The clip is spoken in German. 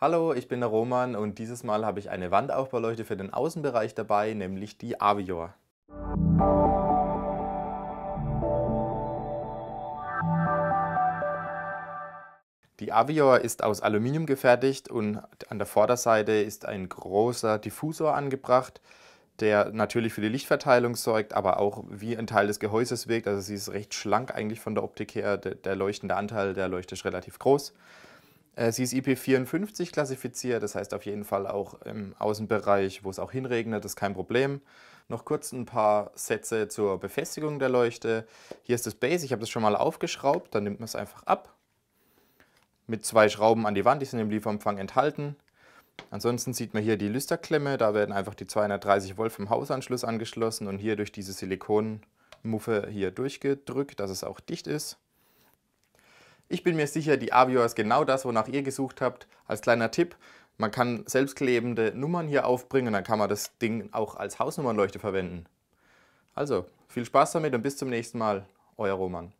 Hallo, ich bin der Roman und dieses Mal habe ich eine Wandaufbauleuchte für den Außenbereich dabei, nämlich die Avior. Die Avior ist aus Aluminium gefertigt und an der Vorderseite ist ein großer Diffusor angebracht, der natürlich für die Lichtverteilung sorgt, aber auch wie ein Teil des Gehäuses wirkt. Also sie ist recht schlank eigentlich von der Optik her, der leuchtende Anteil der Leuchte ist relativ groß. Äh, sie ist IP54 klassifiziert, das heißt auf jeden Fall auch im Außenbereich, wo es auch hinregnet, ist kein Problem. Noch kurz ein paar Sätze zur Befestigung der Leuchte. Hier ist das Base, ich habe das schon mal aufgeschraubt, dann nimmt man es einfach ab. Mit zwei Schrauben an die Wand, die sind im Lieferumfang enthalten. Ansonsten sieht man hier die Lüsterklemme, da werden einfach die 230 Volt vom Hausanschluss angeschlossen und hier durch diese Silikonmuffe hier durchgedrückt, dass es auch dicht ist. Ich bin mir sicher, die Avio ist genau das, wonach ihr gesucht habt. Als kleiner Tipp, man kann selbstklebende Nummern hier aufbringen, dann kann man das Ding auch als Hausnummernleuchte verwenden. Also, viel Spaß damit und bis zum nächsten Mal. Euer Roman.